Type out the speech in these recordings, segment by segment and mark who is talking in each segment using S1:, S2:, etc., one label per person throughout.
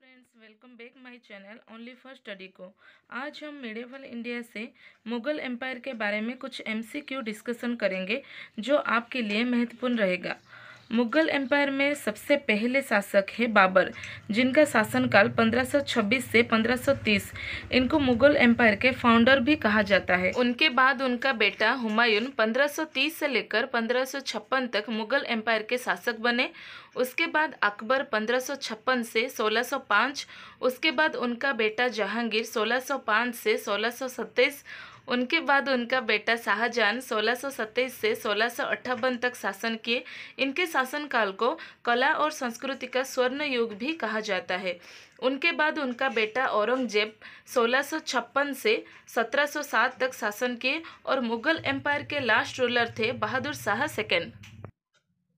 S1: friends welcome back my channel only for study को आज हम मेडिवल इंडिया से मुगल एम्पायर के बारे में कुछ एमसीक्यू डिस्कशन करेंगे जो आपके लिए महत्वपूर्ण रहेगा मुगल एम्पायर में सबसे पहले शासक है बाबर जिनका शासनकाल 1526 से 1530 इनको मुगल एम्पायर के फाउंडर भी कहा जाता है उनके बाद उनका बेटा हुमायूं 1530 से लेकर 1556 तक मुगल एम्पायर के शासक बने उसके बाद अकबर 1556 से 1605 उसके बाद उनका बेटा जहांगीर 1605 से सोलह उनके बाद उनका बेटा शाहजहां सोलह से सोलह तक शासन किए इनके शासनकाल को कला और संस्कृति का स्वर्ण युग भी कहा जाता है उनके बाद उनका बेटा औरंगजेब सोलह से 1707 तक शासन किए और मुगल एम्पायर के लास्ट रूलर थे बहादुर शाह सेकेंड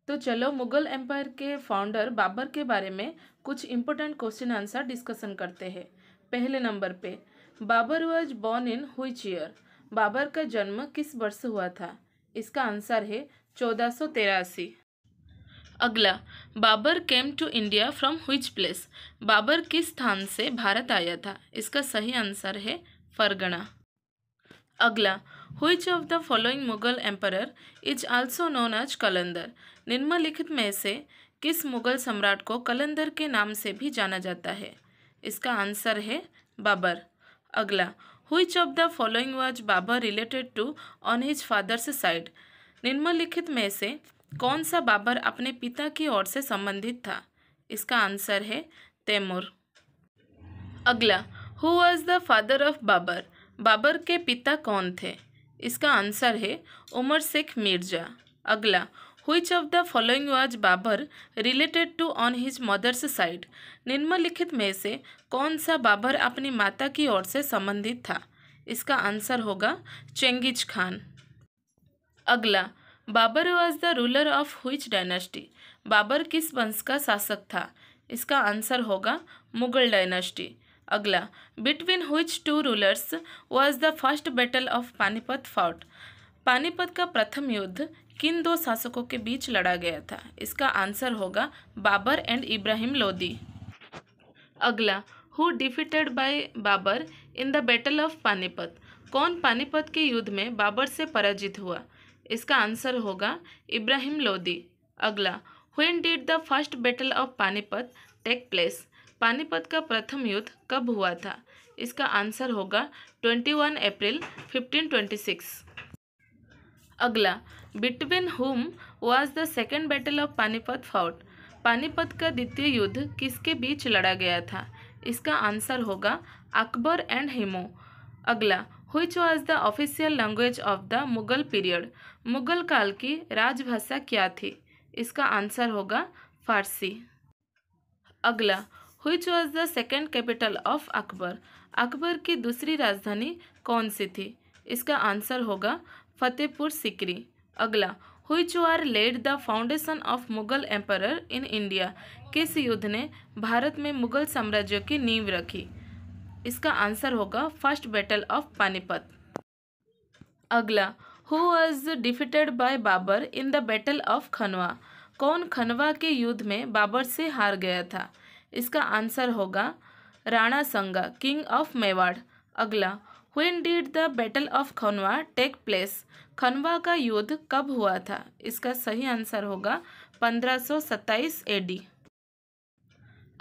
S1: तो चलो मुगल एम्पायर के फाउंडर बाबर के बारे में कुछ इम्पोर्टेंट क्वेश्चन आंसर डिस्कशन करते हैं पहले नंबर पे बाबर वॉज बॉर्न इन हुई चेयर बाबर का जन्म किस वर्ष हुआ था इसका आंसर है चौदह सौ तेरासी अगला Babur came to India from which place Babur किस स्थान से भारत आया था इसका सही आंसर है फरगना अगला which of the following Mughal emperor is also known as Qalandar निम्नलिखित में से किस मुगल सम्राट को कलंदर के नाम से भी जाना जाता है इसका आंसर है बाबर अगला which of the following was Babur related to on his father's side निम्नलिखित में से कौन सा बाबर अपने पिता की ओर से संबंधित था इसका आंसर है तैमूर अगला who was the father of Babur Babur के पिता कौन थे इसका आंसर है उमर शेख मिर्जा अगला which of the following was Babur related to on his mother's side निम्नलिखित में से कौन सा बाबर अपनी माता की ओर से संबंधित था इसका आंसर होगा चेंगिज खान अगला Babur was the ruler of which dynasty Babur किस वंश का शासक था इसका आंसर होगा मुगल डायनेस्टी अगला between which two rulers was the first battle of Panipat fought Panipat का प्रथम युद्ध किन दो शासकों के बीच लड़ा गया था इसका आंसर होगा बाबर एंड इब्राहिम लोदी अगला who defeated by Babur in the battle of Panipat कौन पानीपत के युद्ध में बाबर से पराजित हुआ इसका आंसर होगा इब्राहिम लोदी अगला when did the first battle of Panipat take place Panipat का प्रथम युद्ध कब हुआ था इसका आंसर होगा वन अप्रैल सिक्स अगला between whom was the second battle of Panipat fought Panipat का द्वितीय युद्ध किसके बीच लड़ा गया था इसका आंसर होगा अकबर एंड हिमो अगला which was the official language of the Mughal period Mughal काल की राजभाषा क्या थी इसका आंसर होगा फारसी अगला which was the second capital of Akbar Akbar की दूसरी राजधानी कौन सी थी इसका आंसर होगा फतेहपुर सिकरी अगला which war laid the foundation of Mughal empire in India किस युद्ध ने भारत में मुगल साम्राज्य की नींव रखी इसका आंसर होगा फर्स्ट बैटल ऑफ पानीपत अगला who was defeated by Babur in the battle of Khanwa कौन खनवा के युद्ध में बाबर से हार गया था इसका आंसर होगा राणा संगा किंग ऑफ मेवाड़ अगला when did the battle of Khanwa take place खनवा का युद्ध कब हुआ था इसका सही आंसर होगा 1527 एडी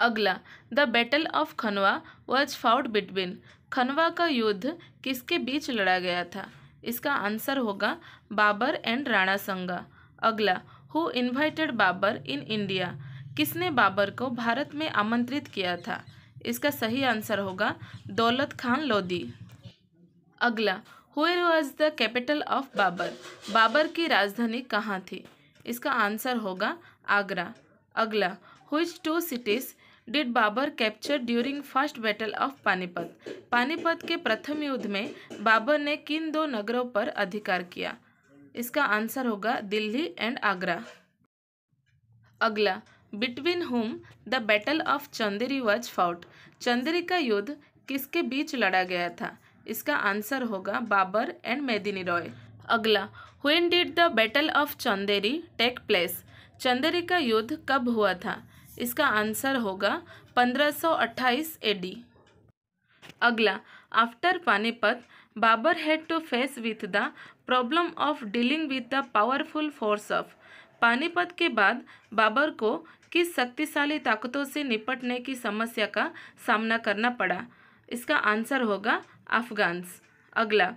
S1: अगला the battle of Khanwa was fought between Khanwa का युद्ध किसके बीच लड़ा गया था इसका आंसर होगा बाबर एंड राणा संगा अगला who invited Babur in India किसने बाबर को भारत में आमंत्रित किया था इसका सही आंसर होगा दौलत खान लोधी अगला which was the capital of Babur Babur की राजधानी कहाँ थी इसका आंसर होगा आगरा अगला which two cities did Babur capture during first battle of Panipat Panipat के प्रथम युद्ध में बाबर ने किन दो नगरों पर अधिकार किया इसका आंसर होगा दिल्ली एंड आगरा अगला between whom the battle of Chanderi was fought Chanderi का युद्ध किसके बीच लड़ा गया था इसका आंसर होगा बाबर एंड मेदिनी रॉय अगला when did the battle of Chanderi take place Chanderi का युद्ध कब हुआ था इसका आंसर होगा 1528 एडी अगला after Panipat Babur had to face with the problem of dealing with the powerful force of Panipat के बाद बाबर को किस शक्तिशाली ताकतों से निपटने की समस्या का सामना करना पड़ा इसका आंसर होगा अफगान्स अगला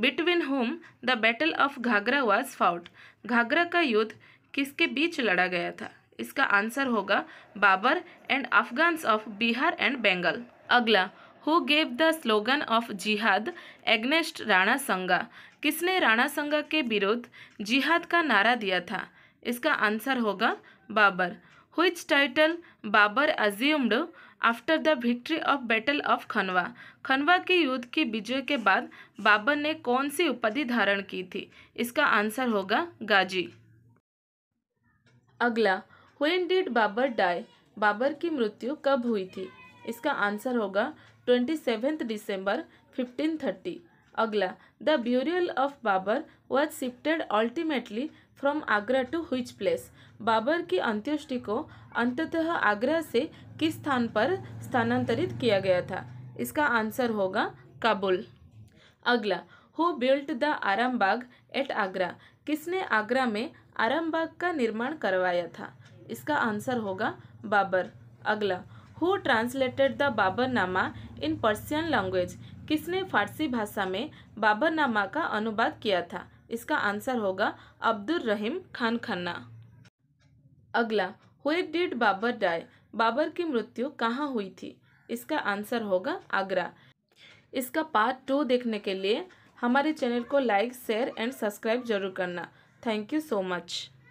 S1: between whom the battle of Ghaghra was fought Ghaghra का युद्ध किसके बीच लड़ा गया था इसका आंसर होगा Babur and Afghans of Bihar and Bengal अगला who gave the slogan of jihad against Rana Sanga किसने राणा संगा के विरुद्ध जिहाद का नारा दिया था इसका आंसर होगा Babur which title Babur assumed after the victory of battle of Khanwa Khanwa के युद्ध की विजय के बाद बाबर ने कौन सी उपाधि धारण की थी इसका आंसर होगा गाजी अगला when did Babar die Babar की मृत्यु कब हुई थी इसका आंसर होगा twenty seventh December fifteen thirty अगला the burial of Babur was shifted ultimately from Agra to which place Babur की अंत्येष्टि को अंततः आगरा से किस स्थान पर स्थानांतरित किया गया था इसका आंसर होगा काबुल अगला who built the Arambagh at Agra किसने आगरा में आरामबाग का निर्माण करवाया था इसका आंसर होगा बाबर अगला who translated the Baburnama in Persian language किसने फारसी भाषा में बाबरनामा का अनुवाद किया था इसका आंसर होगा अब्दुल रहीम खान खन्ना अगला हुए डिड बाबर डाई बाबर की मृत्यु कहाँ हुई थी इसका आंसर होगा आगरा इसका पार्ट टू देखने के लिए हमारे चैनल को लाइक शेयर एंड सब्सक्राइब जरूर करना थैंक यू सो मच